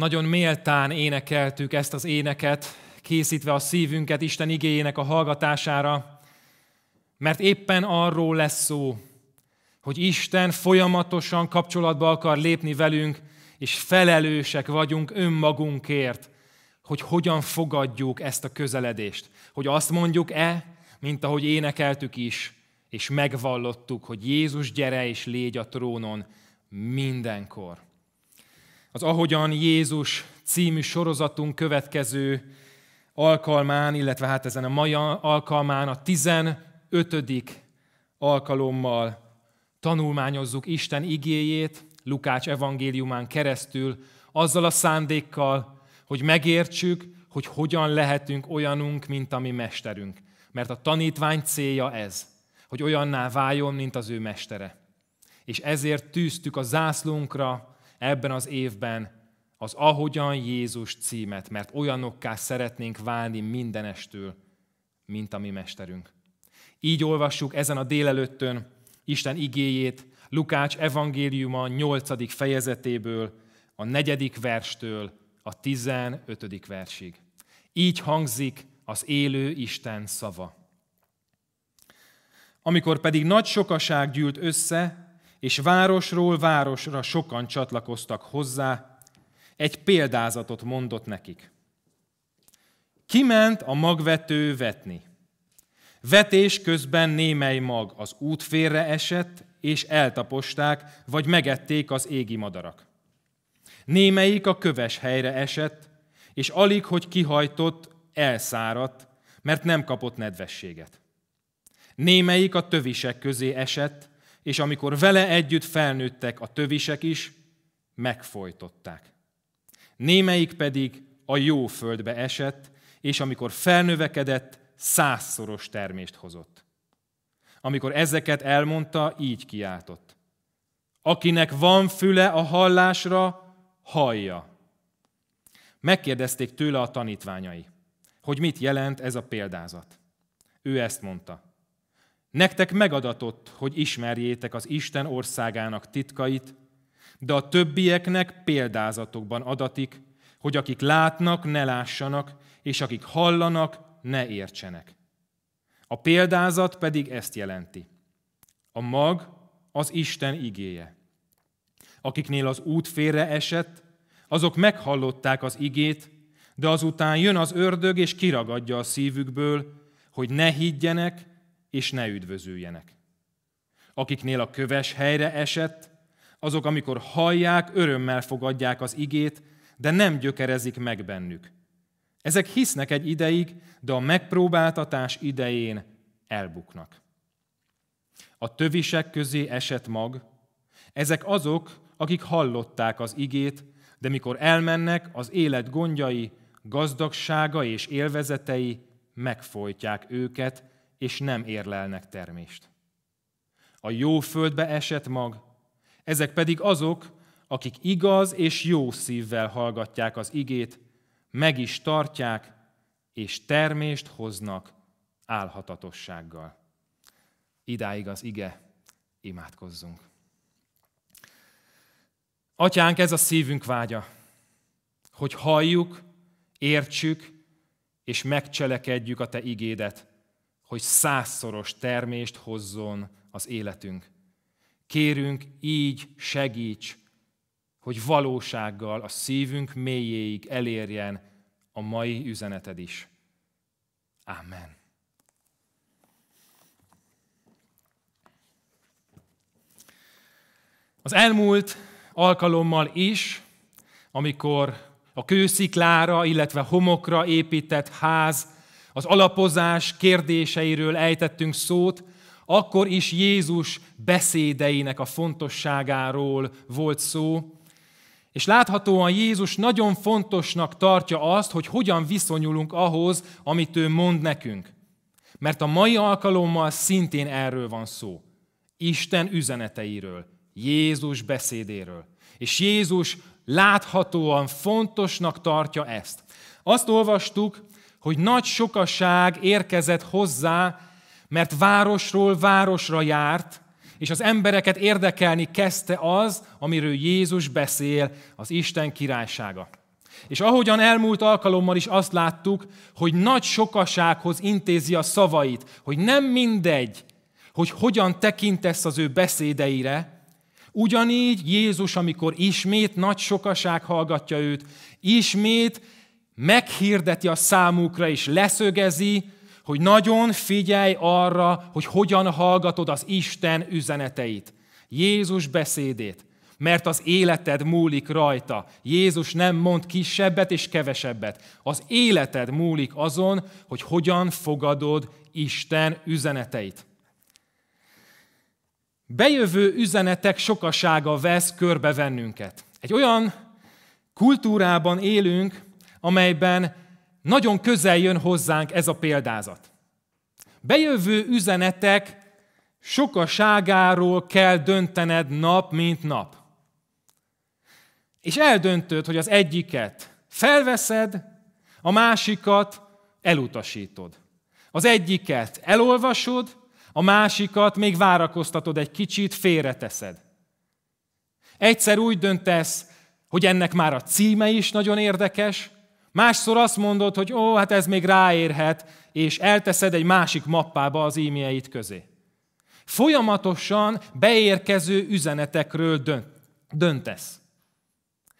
Nagyon méltán énekeltük ezt az éneket, készítve a szívünket Isten igéjének a hallgatására, mert éppen arról lesz szó, hogy Isten folyamatosan kapcsolatba akar lépni velünk, és felelősek vagyunk önmagunkért, hogy hogyan fogadjuk ezt a közeledést. Hogy azt mondjuk-e, mint ahogy énekeltük is, és megvallottuk, hogy Jézus gyere és légy a trónon mindenkor az Ahogyan Jézus című sorozatunk következő alkalmán, illetve hát ezen a mai alkalmán a 15. alkalommal tanulmányozzuk Isten igéjét Lukács evangéliumán keresztül, azzal a szándékkal, hogy megértsük, hogy hogyan lehetünk olyanunk, mint a mi mesterünk. Mert a tanítvány célja ez, hogy olyanná váljon, mint az ő mestere. És ezért tűztük a zászlónkra ebben az évben az Ahogyan Jézus címet, mert olyanokká szeretnénk válni mindenestől, mint a mi Mesterünk. Így olvassuk ezen a délelőttön Isten igéjét Lukács evangéliuma 8. fejezetéből, a 4. verstől a 15. versig. Így hangzik az élő Isten szava. Amikor pedig nagy sokaság gyűlt össze, és városról városra sokan csatlakoztak hozzá, egy példázatot mondott nekik. Kiment a magvető vetni. Vetés közben némely mag az útférre esett, és eltaposták, vagy megették az égi madarak. Némelyik a köves helyre esett, és alig, hogy kihajtott, elszáradt, mert nem kapott nedvességet. Némelyik a tövisek közé esett, és amikor vele együtt felnőttek a tövisek is, megfojtották. Némelyik pedig a jó földbe esett, és amikor felnövekedett, százszoros termést hozott. Amikor ezeket elmondta, így kiáltott. Akinek van füle a hallásra, hallja. Megkérdezték tőle a tanítványai, hogy mit jelent ez a példázat. Ő ezt mondta. Nektek megadatott, hogy ismerjétek az Isten országának titkait, de a többieknek példázatokban adatik, hogy akik látnak, ne lássanak, és akik hallanak, ne értsenek. A példázat pedig ezt jelenti. A mag az Isten igéje. Akiknél az út félre esett, azok meghallották az igét, de azután jön az ördög és kiragadja a szívükből, hogy ne higgyenek, és ne üdvözüljenek. Akiknél a köves helyre esett, azok, amikor hallják, örömmel fogadják az igét, de nem gyökerezik meg bennük. Ezek hisznek egy ideig, de a megpróbáltatás idején elbuknak. A tövisek közé esett mag, ezek azok, akik hallották az igét, de mikor elmennek, az élet gondjai, gazdagsága és élvezetei megfojtják őket, és nem érlelnek termést. A jó földbe esett mag, ezek pedig azok, akik igaz és jó szívvel hallgatják az igét, meg is tartják, és termést hoznak álhatatossággal. Idáig az ige, imádkozzunk. Atyánk, ez a szívünk vágya, hogy halljuk, értsük és megcselekedjük a Te igédet, hogy százszoros termést hozzon az életünk. Kérünk, így segíts, hogy valósággal a szívünk mélyéig elérjen a mai üzeneted is. Amen. Az elmúlt alkalommal is, amikor a kősziklára, illetve homokra épített ház az alapozás kérdéseiről ejtettünk szót, akkor is Jézus beszédeinek a fontosságáról volt szó, és láthatóan Jézus nagyon fontosnak tartja azt, hogy hogyan viszonyulunk ahhoz, amit ő mond nekünk. Mert a mai alkalommal szintén erről van szó. Isten üzeneteiről, Jézus beszédéről. És Jézus láthatóan fontosnak tartja ezt. Azt olvastuk hogy nagy sokaság érkezett hozzá, mert városról városra járt, és az embereket érdekelni kezdte az, amiről Jézus beszél, az Isten királysága. És ahogyan elmúlt alkalommal is azt láttuk, hogy nagy sokasághoz intézi a szavait, hogy nem mindegy, hogy hogyan tekintesz az ő beszédeire, ugyanígy Jézus, amikor ismét nagy sokaság hallgatja őt, ismét meghirdeti a számukra, és leszögezi, hogy nagyon figyelj arra, hogy hogyan hallgatod az Isten üzeneteit, Jézus beszédét, mert az életed múlik rajta. Jézus nem mond kisebbet és kevesebbet. Az életed múlik azon, hogy hogyan fogadod Isten üzeneteit. Bejövő üzenetek sokasága vesz körbe bennünket. Egy olyan kultúrában élünk, amelyben nagyon közel jön hozzánk ez a példázat. Bejövő üzenetek sokaságáról kell döntened nap, mint nap. És eldöntöd, hogy az egyiket felveszed, a másikat elutasítod. Az egyiket elolvasod, a másikat még várakoztatod egy kicsit, félreteszed. Egyszer úgy döntesz, hogy ennek már a címe is nagyon érdekes, Másszor azt mondod, hogy ó, hát ez még ráérhet, és elteszed egy másik mappába az e közé. Folyamatosan beérkező üzenetekről döntesz.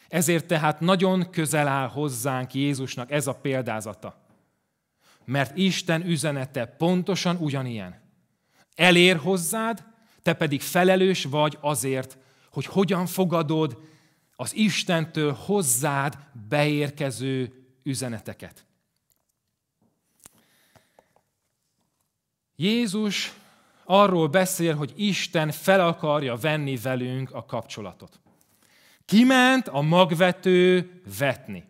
Ezért tehát nagyon közel áll hozzánk Jézusnak ez a példázata. Mert Isten üzenete pontosan ugyanilyen. Elér hozzád, te pedig felelős vagy azért, hogy hogyan fogadod az Istentől hozzád beérkező üzeneteket. Jézus arról beszél, hogy Isten fel akarja venni velünk a kapcsolatot. Kiment a magvető vetni.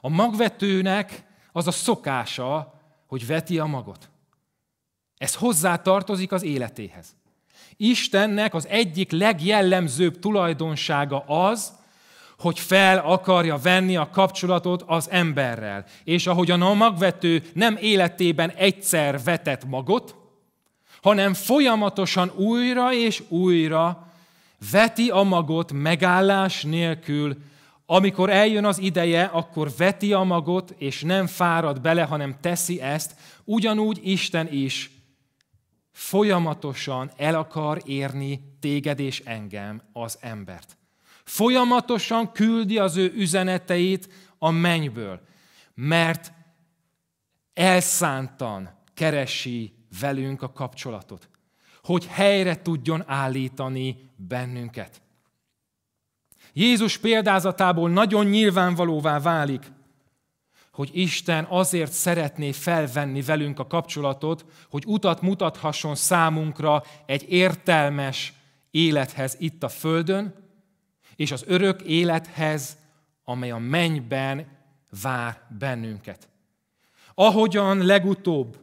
A magvetőnek az a szokása, hogy veti a magot. Ez hozzá tartozik az életéhez. Istennek az egyik legjellemzőbb tulajdonsága az, hogy fel akarja venni a kapcsolatot az emberrel. És ahogyan a magvető nem életében egyszer vetett magot, hanem folyamatosan újra és újra veti a magot megállás nélkül, amikor eljön az ideje, akkor veti a magot, és nem fárad bele, hanem teszi ezt, ugyanúgy Isten is folyamatosan el akar érni téged és engem, az embert. Folyamatosan küldi az ő üzeneteit a mennyből, mert elszántan keresi velünk a kapcsolatot, hogy helyre tudjon állítani bennünket. Jézus példázatából nagyon nyilvánvalóvá válik, hogy Isten azért szeretné felvenni velünk a kapcsolatot, hogy utat mutathasson számunkra egy értelmes élethez itt a Földön, és az örök élethez, amely a mennyben vár bennünket. Ahogyan legutóbb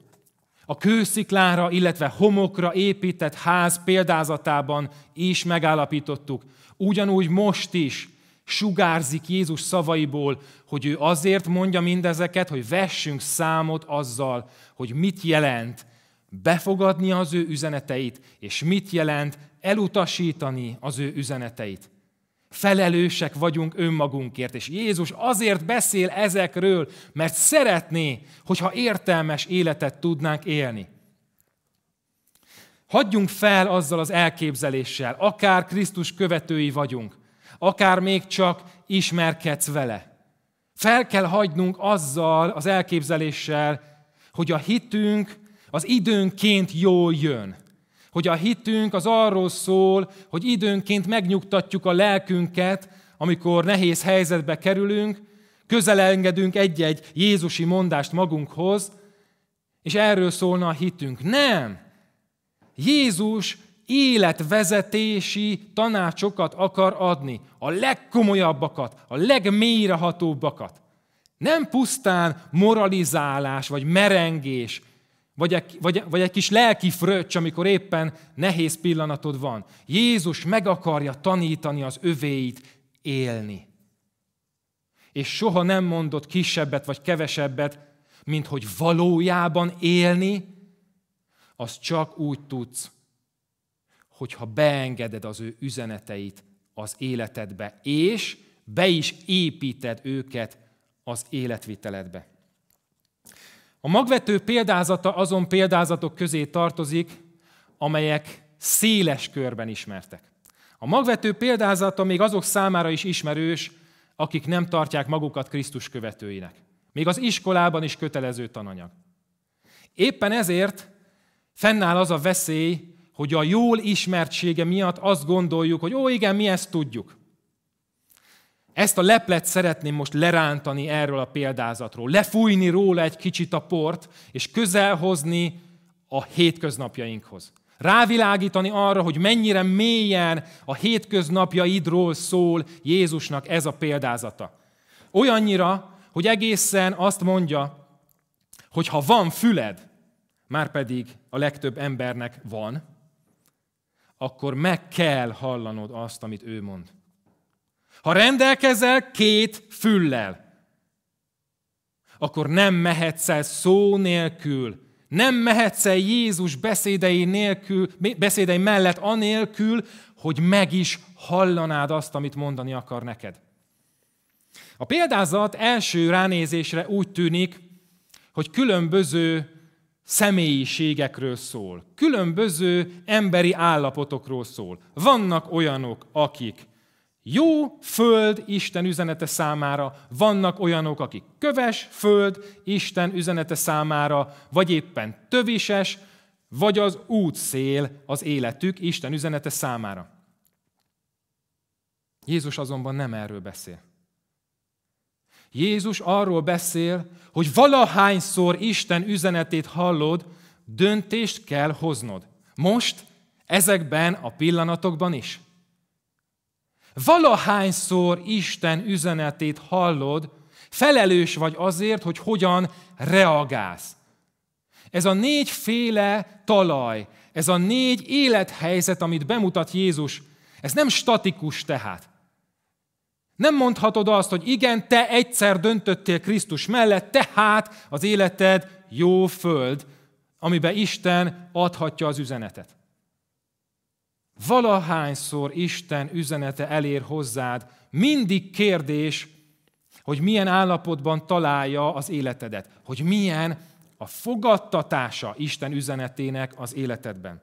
a kősziklára, illetve homokra épített ház példázatában is megállapítottuk, ugyanúgy most is sugárzik Jézus szavaiból, hogy ő azért mondja mindezeket, hogy vessünk számot azzal, hogy mit jelent befogadni az ő üzeneteit, és mit jelent elutasítani az ő üzeneteit. Felelősek vagyunk önmagunkért, és Jézus azért beszél ezekről, mert szeretné, hogyha értelmes életet tudnánk élni. Hagyjunk fel azzal az elképzeléssel, akár Krisztus követői vagyunk, akár még csak ismerkedsz vele. Fel kell hagynunk azzal az elképzeléssel, hogy a hitünk az időnként jól jön hogy a hitünk az arról szól, hogy időnként megnyugtatjuk a lelkünket, amikor nehéz helyzetbe kerülünk, közelengedünk egy-egy Jézusi mondást magunkhoz, és erről szólna a hitünk. Nem! Jézus életvezetési tanácsokat akar adni, a legkomolyabbakat, a legmélyrehatóbbakat. Nem pusztán moralizálás vagy merengés, vagy egy, vagy, vagy egy kis lelki fröccs, amikor éppen nehéz pillanatod van. Jézus meg akarja tanítani az övéit élni. És soha nem mondott kisebbet vagy kevesebbet, mint hogy valójában élni, az csak úgy tudsz, hogyha beengeded az ő üzeneteit az életedbe, és be is építed őket az életviteledbe. A magvető példázata azon példázatok közé tartozik, amelyek széles körben ismertek. A magvető példázata még azok számára is ismerős, akik nem tartják magukat Krisztus követőinek. Még az iskolában is kötelező tananyag. Éppen ezért fennáll az a veszély, hogy a jól ismertsége miatt azt gondoljuk, hogy ó igen, mi ezt tudjuk. Ezt a leplet szeretném most lerántani erről a példázatról, lefújni róla egy kicsit a port, és közelhozni a hétköznapjainkhoz. Rávilágítani arra, hogy mennyire mélyen a hétköznapjaidról szól Jézusnak ez a példázata. Olyannyira, hogy egészen azt mondja, hogy ha van füled, már pedig a legtöbb embernek van, akkor meg kell hallanod azt, amit ő mond. Ha rendelkezel két füllel, akkor nem mehetsz el szó nélkül, nem mehetsz el Jézus beszédei, nélkül, beszédei mellett anélkül, hogy meg is hallanád azt, amit mondani akar neked. A példázat első ránézésre úgy tűnik, hogy különböző személyiségekről szól, különböző emberi állapotokról szól. Vannak olyanok, akik jó föld Isten üzenete számára vannak olyanok, akik köves föld Isten üzenete számára, vagy éppen tövises, vagy az útszél az életük Isten üzenete számára. Jézus azonban nem erről beszél. Jézus arról beszél, hogy valahányszor Isten üzenetét hallod, döntést kell hoznod. Most, ezekben a pillanatokban is. Valahányszor Isten üzenetét hallod, felelős vagy azért, hogy hogyan reagálsz. Ez a négyféle talaj, ez a négy élethelyzet, amit bemutat Jézus, ez nem statikus tehát. Nem mondhatod azt, hogy igen, te egyszer döntöttél Krisztus mellett, tehát az életed jó föld, amiben Isten adhatja az üzenetet valahányszor Isten üzenete elér hozzád, mindig kérdés, hogy milyen állapotban találja az életedet, hogy milyen a fogadtatása Isten üzenetének az életedben.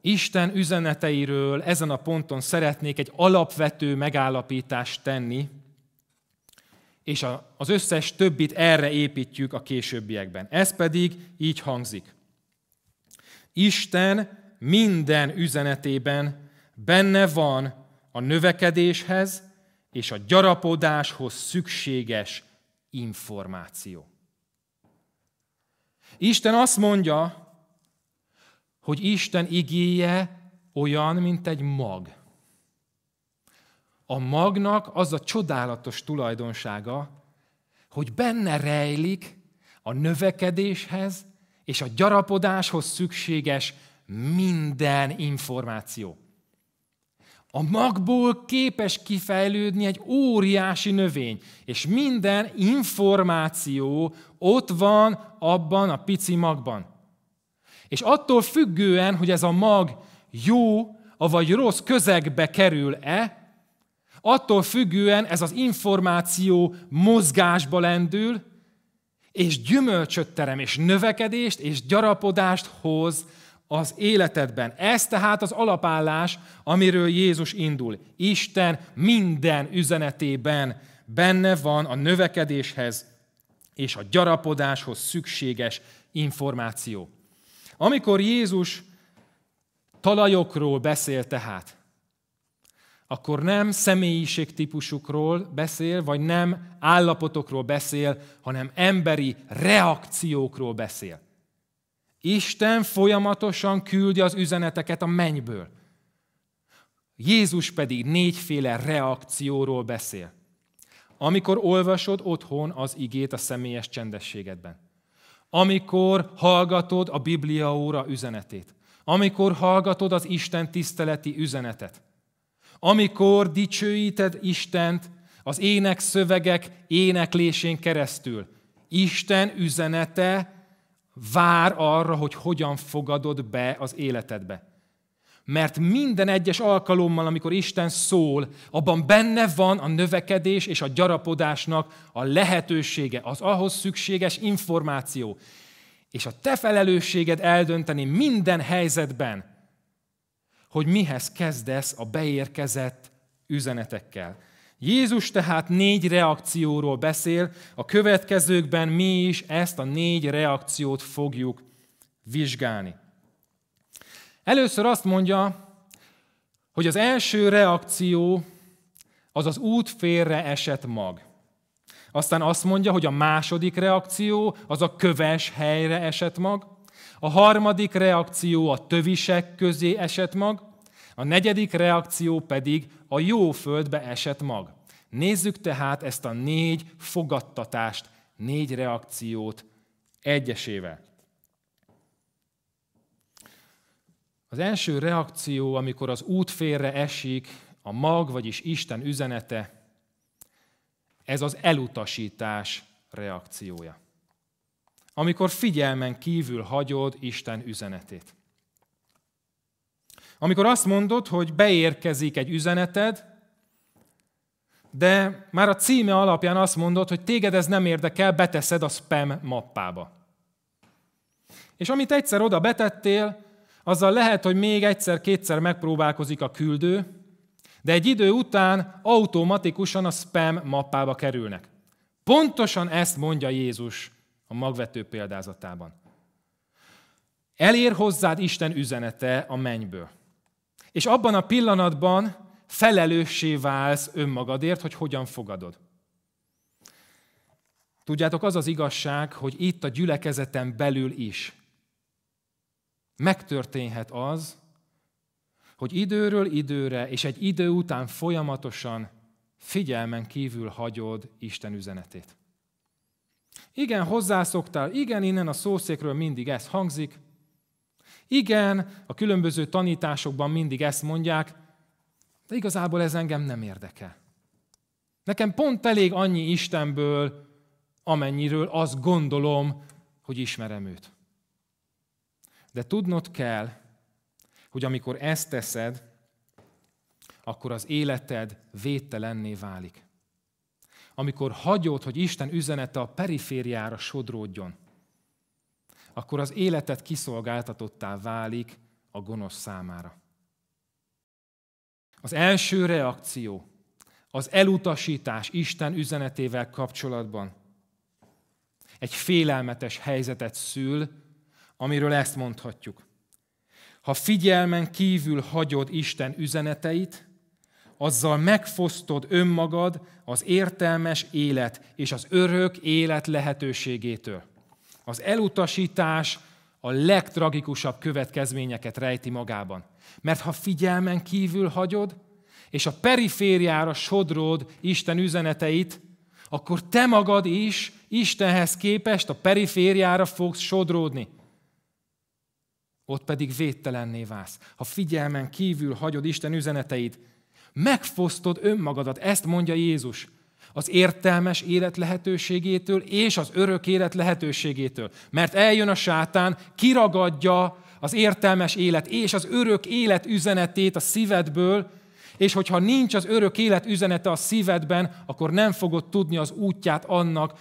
Isten üzeneteiről ezen a ponton szeretnék egy alapvető megállapítást tenni, és az összes többit erre építjük a későbbiekben. Ez pedig így hangzik. Isten minden üzenetében benne van a növekedéshez és a gyarapodáshoz szükséges információ. Isten azt mondja, hogy Isten igéje olyan, mint egy mag. A magnak az a csodálatos tulajdonsága, hogy benne rejlik a növekedéshez és a gyarapodáshoz szükséges minden információ. A magból képes kifejlődni egy óriási növény, és minden információ ott van abban a pici magban. És attól függően, hogy ez a mag jó, avagy rossz közegbe kerül-e, attól függően ez az információ mozgásba lendül, és gyümölcsöt terem, és növekedést, és gyarapodást hoz az életedben. Ez tehát az alapállás, amiről Jézus indul. Isten minden üzenetében benne van a növekedéshez és a gyarapodáshoz szükséges információ. Amikor Jézus talajokról beszél tehát, akkor nem személyiségtípusukról beszél, vagy nem állapotokról beszél, hanem emberi reakciókról beszél. Isten folyamatosan küldi az üzeneteket a mennyből. Jézus pedig négyféle reakcióról beszél. Amikor olvasod otthon az igét a személyes csendességedben. Amikor hallgatod a Biblia óra üzenetét. Amikor hallgatod az Isten tiszteleti üzenetet amikor dicsőíted Istent az ének szövegek éneklésén keresztül. Isten üzenete vár arra, hogy hogyan fogadod be az életedbe. Mert minden egyes alkalommal, amikor Isten szól, abban benne van a növekedés és a gyarapodásnak a lehetősége, az ahhoz szükséges információ. És a te felelősséged eldönteni minden helyzetben, hogy mihez kezdesz a beérkezett üzenetekkel. Jézus tehát négy reakcióról beszél, a következőkben mi is ezt a négy reakciót fogjuk vizsgálni. Először azt mondja, hogy az első reakció az az út félre esett mag. Aztán azt mondja, hogy a második reakció az a köves helyre esett mag. A harmadik reakció a tövisek közé esett mag, a negyedik reakció pedig a jó földbe esett mag. Nézzük tehát ezt a négy fogadtatást, négy reakciót egyesével. Az első reakció, amikor az út félre esik, a mag, vagyis Isten üzenete, ez az elutasítás reakciója amikor figyelmen kívül hagyod Isten üzenetét. Amikor azt mondod, hogy beérkezik egy üzeneted, de már a címe alapján azt mondod, hogy téged ez nem érdekel, beteszed a spam mappába. És amit egyszer oda betettél, azzal lehet, hogy még egyszer-kétszer megpróbálkozik a küldő, de egy idő után automatikusan a spam mappába kerülnek. Pontosan ezt mondja Jézus a magvető példázatában. Elér hozzád Isten üzenete a mennyből. És abban a pillanatban felelőssé válsz önmagadért, hogy hogyan fogadod. Tudjátok, az az igazság, hogy itt a gyülekezeten belül is megtörténhet az, hogy időről időre és egy idő után folyamatosan figyelmen kívül hagyod Isten üzenetét. Igen, hozzászoktál, igen, innen a szószékről mindig ez hangzik. Igen, a különböző tanításokban mindig ezt mondják, de igazából ez engem nem érdekel. Nekem pont elég annyi Istenből, amennyiről azt gondolom, hogy ismerem őt. De tudnod kell, hogy amikor ezt teszed, akkor az életed védtelenné válik amikor hagyod, hogy Isten üzenete a perifériára sodródjon, akkor az életet kiszolgáltatottá válik a gonosz számára. Az első reakció, az elutasítás Isten üzenetével kapcsolatban egy félelmetes helyzetet szül, amiről ezt mondhatjuk. Ha figyelmen kívül hagyod Isten üzeneteit, azzal megfosztod önmagad az értelmes élet és az örök élet lehetőségétől. Az elutasítás a legtragikusabb következményeket rejti magában. Mert ha figyelmen kívül hagyod, és a perifériára sodród Isten üzeneteit, akkor te magad is Istenhez képest a perifériára fogsz sodródni. Ott pedig védtelenné válsz. Ha figyelmen kívül hagyod Isten üzeneteit, Megfosztod önmagadat, ezt mondja Jézus. Az értelmes élet lehetőségétől és az örök élet lehetőségétől. Mert eljön a sátán, kiragadja az értelmes élet és az örök élet üzenetét a szívedből, és hogyha nincs az örök élet üzenete a szívedben, akkor nem fogod tudni az útját annak,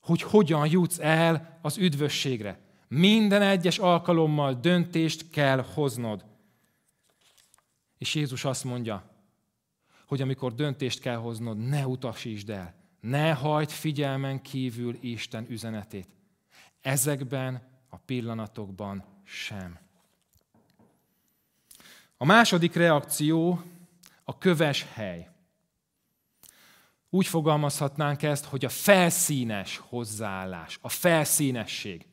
hogy hogyan jutsz el az üdvösségre. Minden egyes alkalommal döntést kell hoznod. És Jézus azt mondja, hogy amikor döntést kell hoznod, ne utasítsd el, ne hagyd figyelmen kívül Isten üzenetét. Ezekben a pillanatokban sem. A második reakció a köves hely. Úgy fogalmazhatnánk ezt, hogy a felszínes hozzáállás, a felszínesség.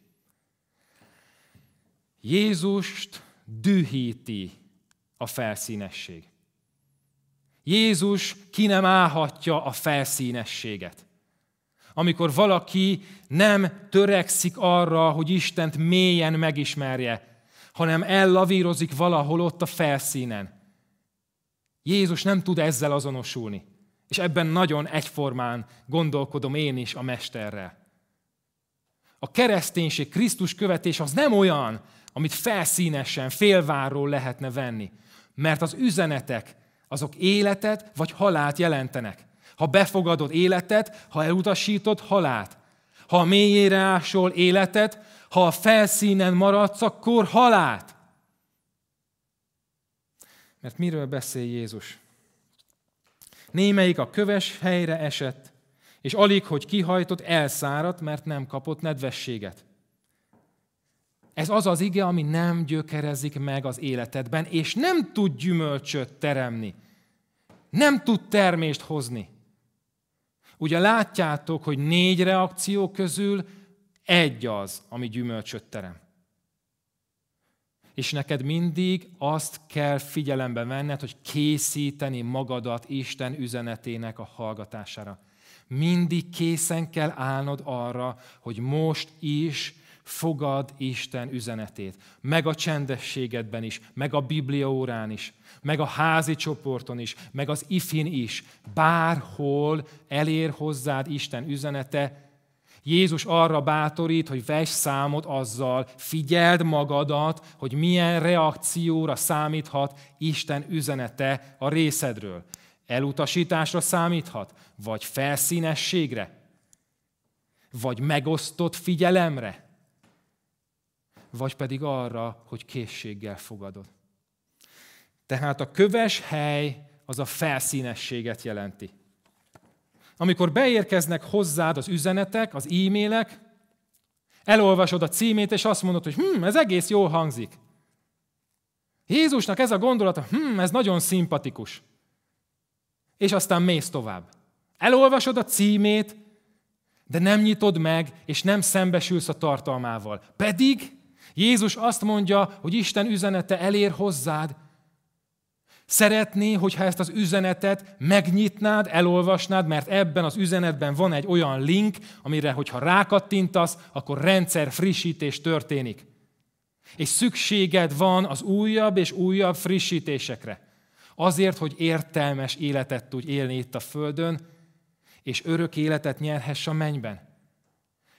Jézust dühíti a felszínesség. Jézus ki nem állhatja a felszínességet. Amikor valaki nem törekszik arra, hogy Istent mélyen megismerje, hanem ellavírozik valahol ott a felszínen. Jézus nem tud ezzel azonosulni. És ebben nagyon egyformán gondolkodom én is a Mesterrel. A kereszténység, Krisztus követés az nem olyan, amit felszínesen, félvárról lehetne venni. Mert az üzenetek, azok életet vagy halált jelentenek. Ha befogadod életet, ha elutasítod, halált. Ha a mélyére ásol életet, ha a felszínen maradsz, akkor halált. Mert miről beszél Jézus? Némelyik a köves helyre esett, és alig, hogy kihajtott, elszáradt, mert nem kapott nedvességet. Ez az az ige, ami nem gyökerezik meg az életedben, és nem tud gyümölcsöt teremni. Nem tud termést hozni. Ugye látjátok, hogy négy reakció közül egy az, ami gyümölcsöt terem. És neked mindig azt kell figyelembe venned, hogy készíteni magadat Isten üzenetének a hallgatására. Mindig készen kell állnod arra, hogy most is fogad Isten üzenetét. Meg a csendességedben is, meg a Biblia órán is, meg a házi csoporton is, meg az ifin is. Bárhol elér hozzád Isten üzenete, Jézus arra bátorít, hogy vesz számot azzal, figyeld magadat, hogy milyen reakcióra számíthat Isten üzenete a részedről. Elutasításra számíthat, vagy felszínességre, vagy megosztott figyelemre, vagy pedig arra, hogy készséggel fogadod. Tehát a köves hely az a felszínességet jelenti. Amikor beérkeznek hozzád az üzenetek, az e-mailek, elolvasod a címét, és azt mondod, hogy hm, ez egész jól hangzik. Jézusnak ez a gondolata, hm, ez nagyon szimpatikus. És aztán mész tovább. Elolvasod a címét, de nem nyitod meg, és nem szembesülsz a tartalmával. Pedig Jézus azt mondja, hogy Isten üzenete elér hozzád. Szeretné, hogyha ezt az üzenetet megnyitnád, elolvasnád, mert ebben az üzenetben van egy olyan link, amire, hogyha rákattintasz, akkor rendszer frissítés történik. És szükséged van az újabb és újabb frissítésekre. Azért, hogy értelmes életet tudj élni itt a Földön, és örök életet nyerhess a mennyben.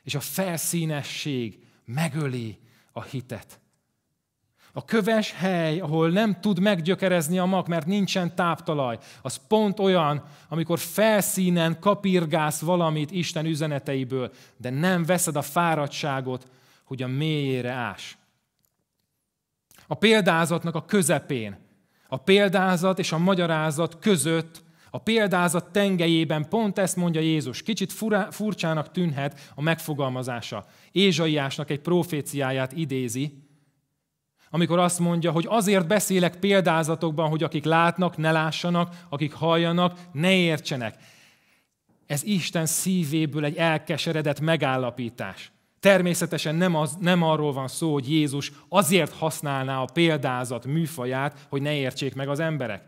És a felszínesség megöli a hitet. A köves hely, ahol nem tud meggyökerezni a mag, mert nincsen táptalaj, az pont olyan, amikor felszínen kapirgálsz valamit Isten üzeneteiből, de nem veszed a fáradtságot, hogy a mélyére ás. A példázatnak a közepén, a példázat és a magyarázat között a példázat tengelyében pont ezt mondja Jézus. Kicsit fura, furcsának tűnhet a megfogalmazása. Ézsaiásnak egy proféciáját idézi, amikor azt mondja, hogy azért beszélek példázatokban, hogy akik látnak, ne lássanak, akik halljanak, ne értsenek. Ez Isten szívéből egy elkeseredett megállapítás. Természetesen nem, az, nem arról van szó, hogy Jézus azért használná a példázat műfaját, hogy ne értsék meg az emberek.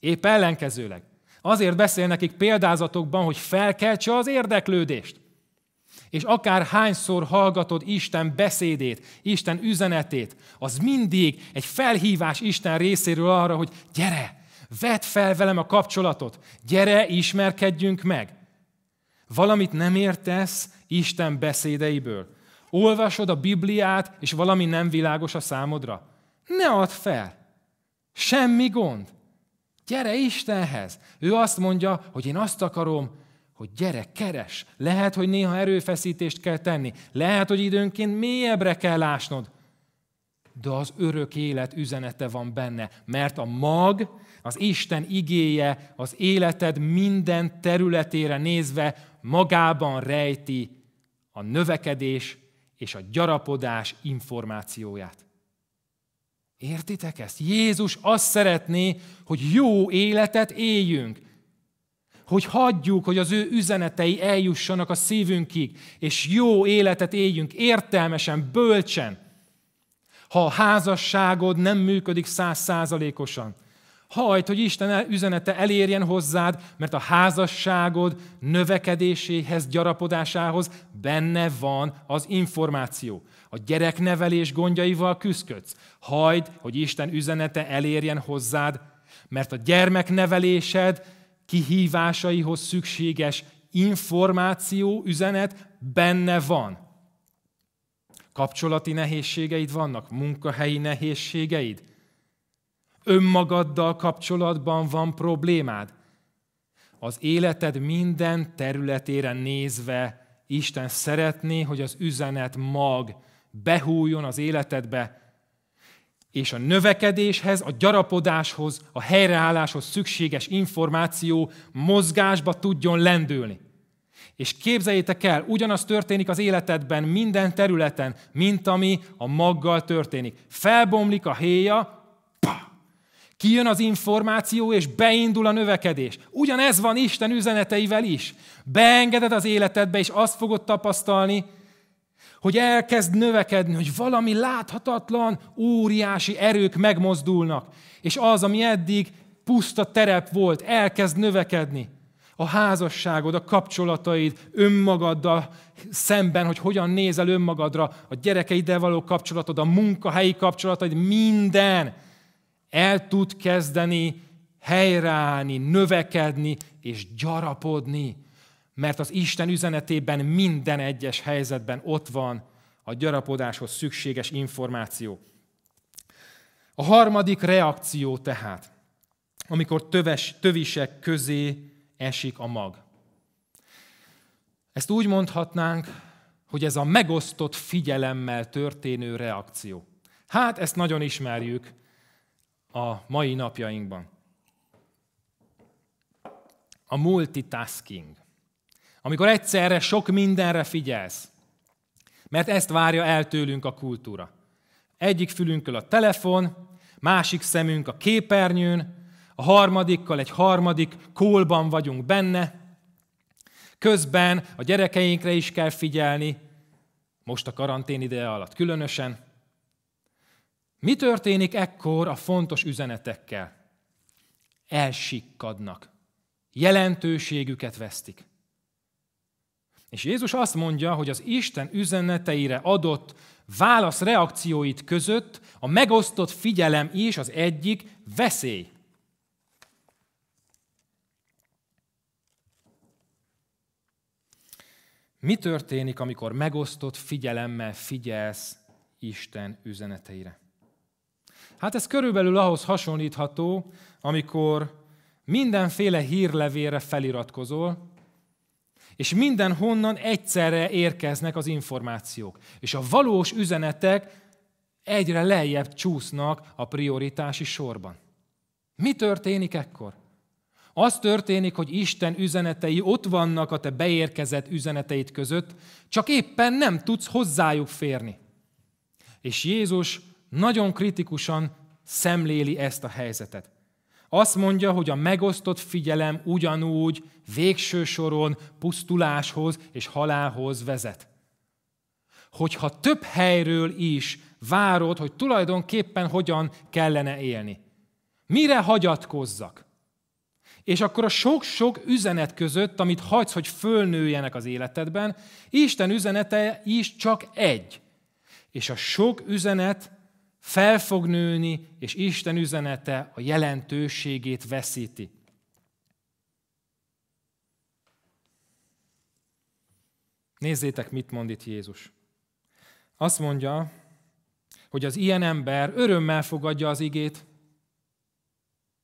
Épp ellenkezőleg. Azért beszél nekik példázatokban, hogy felkeltse az érdeklődést. És akár hányszor hallgatod Isten beszédét, Isten üzenetét, az mindig egy felhívás Isten részéről arra, hogy gyere, vedd fel velem a kapcsolatot, gyere, ismerkedjünk meg. Valamit nem értesz Isten beszédeiből. Olvasod a Bibliát, és valami nem világos a számodra. Ne add fel! Semmi gond! Gyere Istenhez! Ő azt mondja, hogy én azt akarom, hogy gyere, keres. Lehet, hogy néha erőfeszítést kell tenni. Lehet, hogy időnként mélyebbre kell ásnod. De az örök élet üzenete van benne, mert a mag, az Isten igéje az életed minden területére nézve magában rejti a növekedés és a gyarapodás információját. Értitek ezt? Jézus azt szeretné, hogy jó életet éljünk. Hogy hagyjuk, hogy az ő üzenetei eljussanak a szívünkig, és jó életet éljünk, értelmesen, bölcsen. Ha a házasságod nem működik százszázalékosan, hajt, hogy Isten üzenete elérjen hozzád, mert a házasságod növekedéséhez, gyarapodásához benne van az információ a gyereknevelés gondjaival küzdködsz. Hajd, hogy Isten üzenete elérjen hozzád, mert a gyermeknevelésed kihívásaihoz szükséges információ, üzenet benne van. Kapcsolati nehézségeid vannak, munkahelyi nehézségeid, önmagaddal kapcsolatban van problémád. Az életed minden területére nézve Isten szeretné, hogy az üzenet mag behújjon az életedbe, és a növekedéshez, a gyarapodáshoz, a helyreálláshoz szükséges információ mozgásba tudjon lendülni. És képzeljétek el, ugyanaz történik az életedben minden területen, mint ami a maggal történik. Felbomlik a héja, pah, kijön az információ, és beindul a növekedés. Ugyanez van Isten üzeneteivel is. Beengeded az életedbe, és azt fogod tapasztalni, hogy elkezd növekedni, hogy valami láthatatlan, óriási erők megmozdulnak. És az, ami eddig puszta terep volt, elkezd növekedni. A házasságod, a kapcsolataid önmagaddal szemben, hogy hogyan nézel önmagadra, a gyerekeiddel való kapcsolatod, a munkahelyi kapcsolataid, minden el tud kezdeni helyreállni, növekedni és gyarapodni. Mert az Isten üzenetében minden egyes helyzetben ott van a gyarapodáshoz szükséges információ. A harmadik reakció tehát, amikor töves, tövisek közé esik a mag. Ezt úgy mondhatnánk, hogy ez a megosztott figyelemmel történő reakció. Hát ezt nagyon ismerjük a mai napjainkban. A multitasking. Amikor egyszerre sok mindenre figyelsz. Mert ezt várja el tőlünk a kultúra. Egyik fülünkkel a telefon, másik szemünk a képernyőn, a harmadikkal egy harmadik kólban vagyunk benne, Közben a gyerekeinkre is kell figyelni, most a karantén ideje alatt különösen. Mi történik ekkor a fontos üzenetekkel? Elsikkadnak. Jelentőségüket vesztik. És Jézus azt mondja, hogy az Isten üzeneteire adott válasz reakcióit között a megosztott figyelem is az egyik veszély. Mi történik, amikor megosztott figyelemmel figyelsz Isten üzeneteire? Hát ez körülbelül ahhoz hasonlítható, amikor mindenféle hírlevére feliratkozol, és mindenhonnan egyszerre érkeznek az információk. És a valós üzenetek egyre lejjebb csúsznak a prioritási sorban. Mi történik ekkor? Az történik, hogy Isten üzenetei ott vannak a te beérkezett üzeneteid között, csak éppen nem tudsz hozzájuk férni. És Jézus nagyon kritikusan szemléli ezt a helyzetet. Azt mondja, hogy a megosztott figyelem ugyanúgy végső soron pusztuláshoz és halálhoz vezet. Hogyha több helyről is várod, hogy tulajdonképpen hogyan kellene élni, mire hagyatkozzak, és akkor a sok-sok üzenet között, amit hagysz, hogy fölnőjenek az életedben, Isten üzenete is csak egy. És a sok üzenet fel fog nőni, és Isten üzenete a jelentőségét veszíti. Nézzétek, mit mond itt Jézus. Azt mondja, hogy az ilyen ember örömmel fogadja az igét.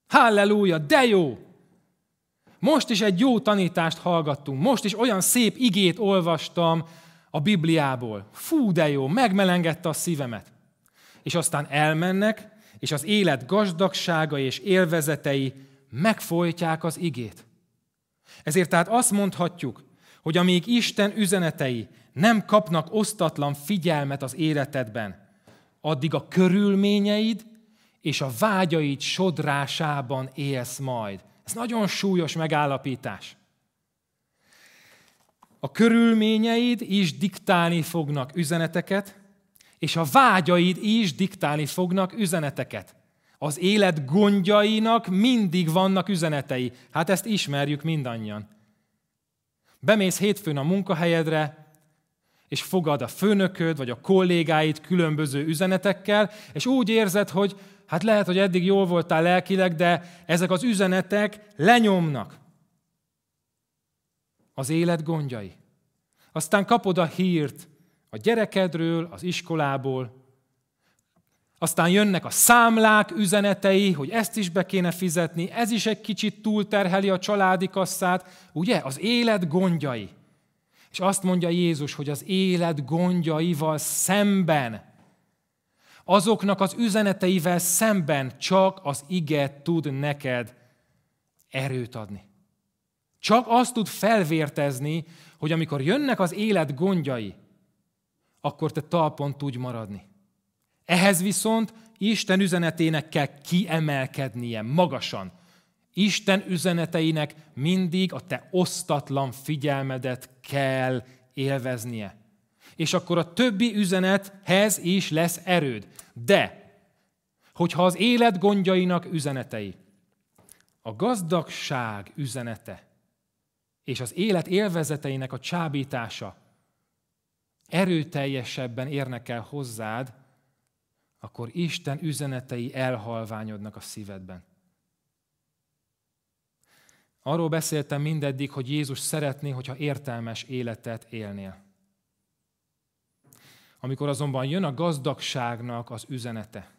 Halleluja, de jó! Most is egy jó tanítást hallgattunk, most is olyan szép igét olvastam a Bibliából. Fú, de jó, megmelengedte a szívemet. És aztán elmennek, és az élet gazdagsága és élvezetei megfolytják az igét. Ezért tehát azt mondhatjuk, hogy amíg Isten üzenetei nem kapnak osztatlan figyelmet az életedben, addig a körülményeid és a vágyaid sodrásában élsz majd. Ez nagyon súlyos megállapítás. A körülményeid is diktálni fognak üzeneteket, és a vágyaid is diktálni fognak üzeneteket. Az élet gondjainak mindig vannak üzenetei. Hát ezt ismerjük mindannyian. Bemész hétfőn a munkahelyedre, és fogad a főnököd, vagy a kollégáid különböző üzenetekkel, és úgy érzed, hogy hát lehet, hogy eddig jól voltál lelkileg, de ezek az üzenetek lenyomnak. Az élet gondjai. Aztán kapod a hírt a gyerekedről, az iskolából, aztán jönnek a számlák üzenetei, hogy ezt is be kéne fizetni, ez is egy kicsit túlterheli a családi kasszát, ugye? Az élet gondjai. És azt mondja Jézus, hogy az élet gondjaival szemben, azoknak az üzeneteivel szemben csak az ige tud neked erőt adni. Csak azt tud felvértezni, hogy amikor jönnek az élet gondjai, akkor te talpon tudj maradni. Ehhez viszont Isten üzenetének kell kiemelkednie magasan. Isten üzeneteinek mindig a te osztatlan figyelmedet kell élveznie. És akkor a többi üzenethez is lesz erőd. De, hogyha az élet gondjainak üzenetei, a gazdagság üzenete és az élet élvezeteinek a csábítása erőteljesebben érnek el hozzád, akkor Isten üzenetei elhalványodnak a szívedben. Arról beszéltem mindeddig, hogy Jézus szeretné, hogyha értelmes életet élnél. Amikor azonban jön a gazdagságnak az üzenete,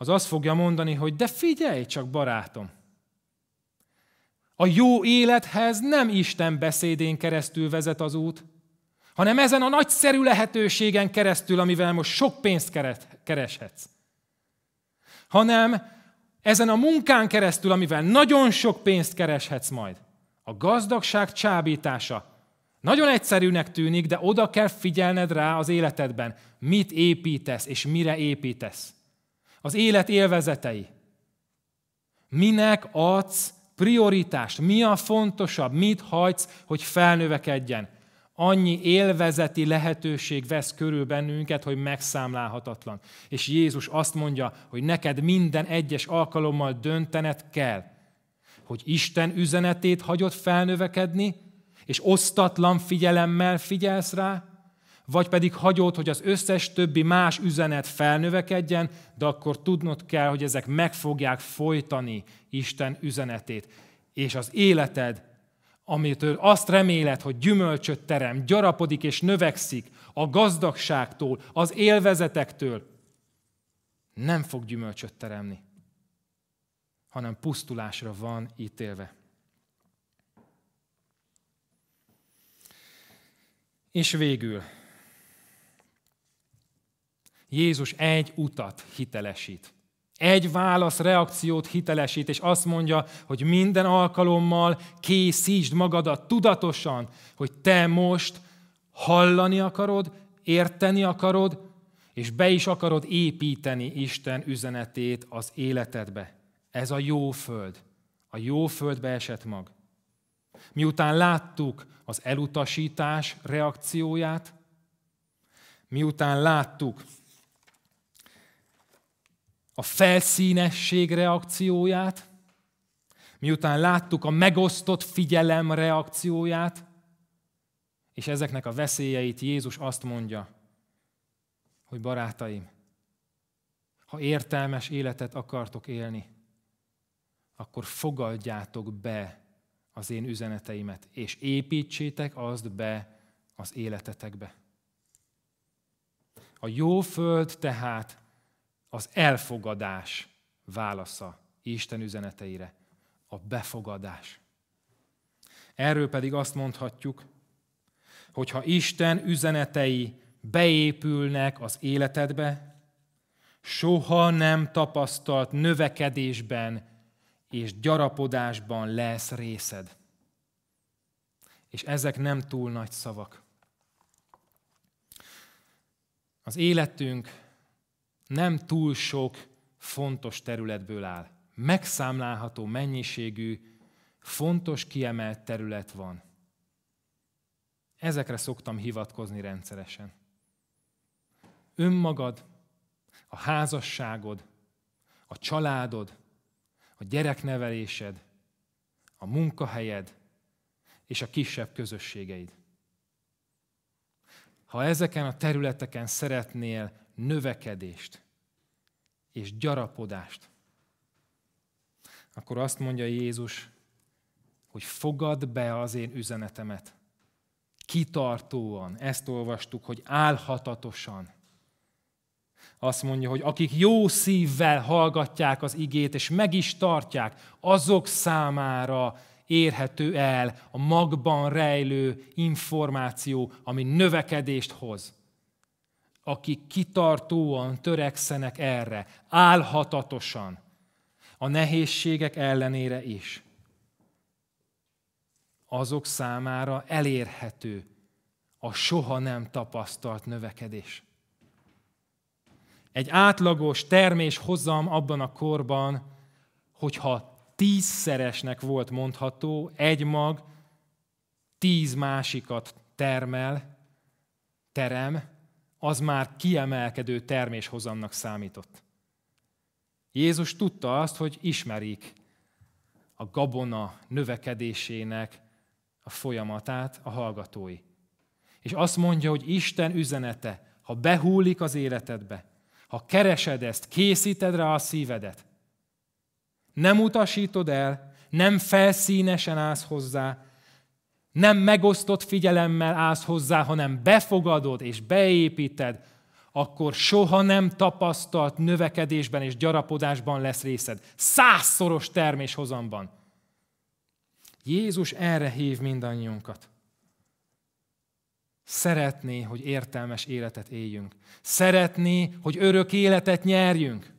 az azt fogja mondani, hogy de figyelj csak, barátom! A jó élethez nem Isten beszédén keresztül vezet az út, hanem ezen a nagyszerű lehetőségen keresztül, amivel most sok pénzt kereshetsz. Hanem ezen a munkán keresztül, amivel nagyon sok pénzt kereshetsz majd. A gazdagság csábítása. Nagyon egyszerűnek tűnik, de oda kell figyelned rá az életedben, mit építesz és mire építesz. Az élet élvezetei. Minek adsz prioritást? Mi a fontosabb? Mit hagysz, hogy felnövekedjen? Annyi élvezeti lehetőség vesz körül bennünket, hogy megszámlálhatatlan. És Jézus azt mondja, hogy neked minden egyes alkalommal döntened kell, hogy Isten üzenetét hagyod felnövekedni, és osztatlan figyelemmel figyelsz rá, vagy pedig hagyod, hogy az összes többi más üzenet felnövekedjen, de akkor tudnod kell, hogy ezek meg fogják folytani Isten üzenetét, és az életed amitől azt reméled, hogy gyümölcsöt terem, gyarapodik és növekszik a gazdagságtól, az élvezetektől, nem fog gyümölcsöt teremni, hanem pusztulásra van ítélve. És végül, Jézus egy utat hitelesít. Egy válasz reakciót hitelesít, és azt mondja, hogy minden alkalommal készítsd magadat tudatosan, hogy te most hallani akarod, érteni akarod, és be is akarod építeni Isten üzenetét az életedbe. Ez a jó föld. A jó földbe esett mag. Miután láttuk az elutasítás reakcióját, miután láttuk a felszínesség reakcióját, miután láttuk a megosztott figyelem reakcióját, és ezeknek a veszélyeit Jézus azt mondja, hogy barátaim, ha értelmes életet akartok élni, akkor fogadjátok be az én üzeneteimet, és építsétek azt be az életetekbe. A jó föld tehát az elfogadás válasza Isten üzeneteire, a befogadás. Erről pedig azt mondhatjuk, hogy ha Isten üzenetei beépülnek az életedbe, soha nem tapasztalt növekedésben és gyarapodásban lesz részed. És ezek nem túl nagy szavak. Az életünk nem túl sok fontos területből áll. Megszámlálható mennyiségű, fontos, kiemelt terület van. Ezekre szoktam hivatkozni rendszeresen. Önmagad, a házasságod, a családod, a gyereknevelésed, a munkahelyed és a kisebb közösségeid. Ha ezeken a területeken szeretnél növekedést és gyarapodást, akkor azt mondja Jézus, hogy fogad be az én üzenetemet. Kitartóan, ezt olvastuk, hogy álhatatosan. Azt mondja, hogy akik jó szívvel hallgatják az igét, és meg is tartják, azok számára érhető el a magban rejlő információ, ami növekedést hoz akik kitartóan törekszenek erre, álhatatosan, a nehézségek ellenére is. Azok számára elérhető a soha nem tapasztalt növekedés. Egy átlagos termés hozam abban a korban, hogyha tízszeresnek volt mondható, egy mag tíz másikat termel, terem, az már kiemelkedő terméshozamnak számított. Jézus tudta azt, hogy ismerik a gabona növekedésének a folyamatát a hallgatói. És azt mondja, hogy Isten üzenete, ha behúlik az életedbe, ha keresed ezt, készíted rá a szívedet, nem utasítod el, nem felszínesen állsz hozzá, nem megosztott figyelemmel állsz hozzá, hanem befogadod és beépíted, akkor soha nem tapasztalt növekedésben és gyarapodásban lesz részed. Százszoros terméshozamban. Jézus erre hív mindannyiunkat. Szeretné, hogy értelmes életet éljünk. Szeretné, hogy örök életet nyerjünk.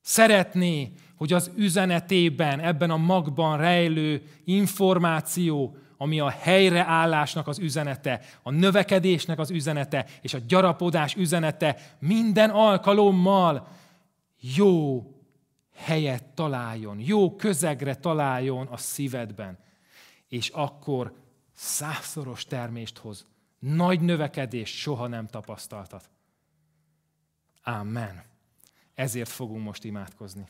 Szeretné, hogy az üzenetében, ebben a magban rejlő információ ami a helyreállásnak az üzenete, a növekedésnek az üzenete és a gyarapodás üzenete minden alkalommal jó helyet találjon, jó közegre találjon a szívedben. És akkor százszoros termést hoz. Nagy növekedést soha nem tapasztaltat. Amen. Ezért fogunk most imádkozni.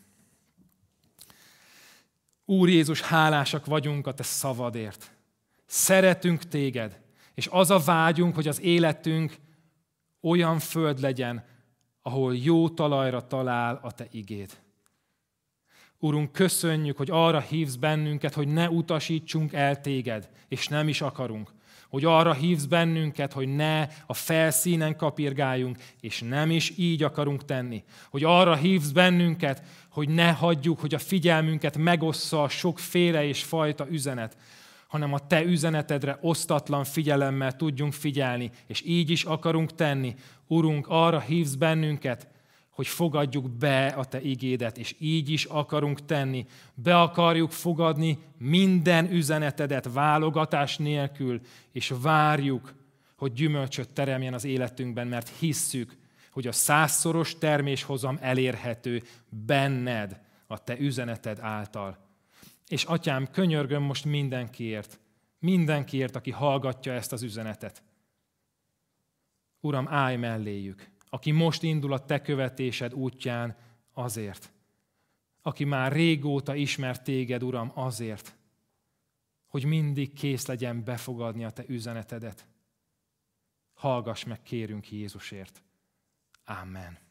Úr Jézus, hálásak vagyunk a Te szavadért. Szeretünk téged, és az a vágyunk, hogy az életünk olyan föld legyen, ahol jó talajra talál a te igéd. Urunk, köszönjük, hogy arra hívsz bennünket, hogy ne utasítsunk el téged, és nem is akarunk. Hogy arra hívsz bennünket, hogy ne a felszínen kapirgáljunk, és nem is így akarunk tenni. Hogy arra hívsz bennünket, hogy ne hagyjuk, hogy a figyelmünket megossza a sokféle és fajta üzenet, hanem a te üzenetedre osztatlan figyelemmel tudjunk figyelni, és így is akarunk tenni. Urunk, arra hívsz bennünket, hogy fogadjuk be a te igédet, és így is akarunk tenni. Be akarjuk fogadni minden üzenetedet válogatás nélkül, és várjuk, hogy gyümölcsöt teremjen az életünkben, mert hisszük, hogy a százszoros terméshozam elérhető benned, a te üzeneted által. És atyám, könyörgöm most mindenkiért, mindenkiért, aki hallgatja ezt az üzenetet. Uram, állj melléjük, aki most indul a te követésed útján azért, aki már régóta ismer téged, Uram, azért, hogy mindig kész legyen befogadni a te üzenetedet. Hallgass meg, kérünk Jézusért. Amen.